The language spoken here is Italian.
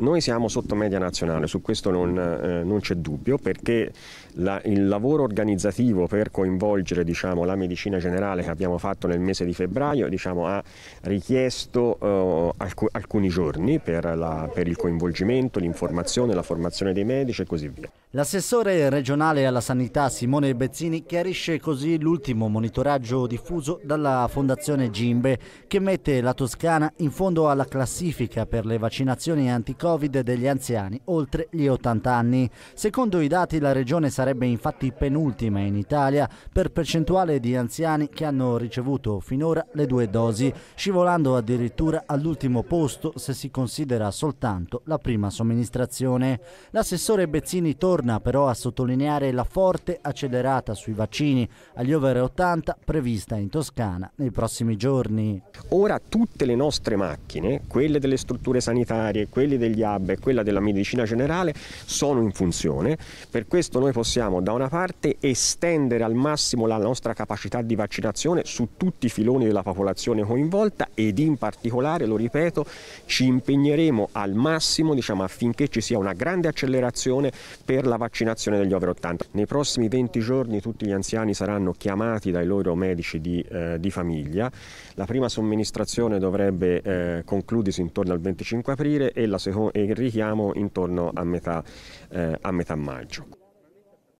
Noi siamo sotto media nazionale, su questo non, eh, non c'è dubbio, perché la, il lavoro organizzativo per coinvolgere diciamo, la medicina generale che abbiamo fatto nel mese di febbraio diciamo, ha richiesto eh, alc alcuni giorni per, la, per il coinvolgimento, l'informazione, la formazione dei medici e così via. L'assessore regionale alla sanità Simone Bezzini chiarisce così l'ultimo monitoraggio diffuso dalla Fondazione Gimbe che mette la Toscana in fondo alla classifica per le vaccinazioni anticorpi Covid degli anziani oltre gli 80 anni. Secondo i dati la regione sarebbe infatti penultima in Italia per percentuale di anziani che hanno ricevuto finora le due dosi, scivolando addirittura all'ultimo posto se si considera soltanto la prima somministrazione. L'assessore Bezzini torna però a sottolineare la forte accelerata sui vaccini agli over 80 prevista in Toscana nei prossimi giorni. Ora tutte le nostre macchine, quelle delle strutture sanitarie, quelle degli di hub e quella della medicina generale sono in funzione, per questo noi possiamo da una parte estendere al massimo la nostra capacità di vaccinazione su tutti i filoni della popolazione coinvolta ed in particolare, lo ripeto, ci impegneremo al massimo diciamo, affinché ci sia una grande accelerazione per la vaccinazione degli over 80. Nei prossimi 20 giorni tutti gli anziani saranno chiamati dai loro medici di, eh, di famiglia, la prima somministrazione dovrebbe eh, concludersi intorno al 25 aprile e la seconda e il richiamo intorno a metà, eh, a metà maggio.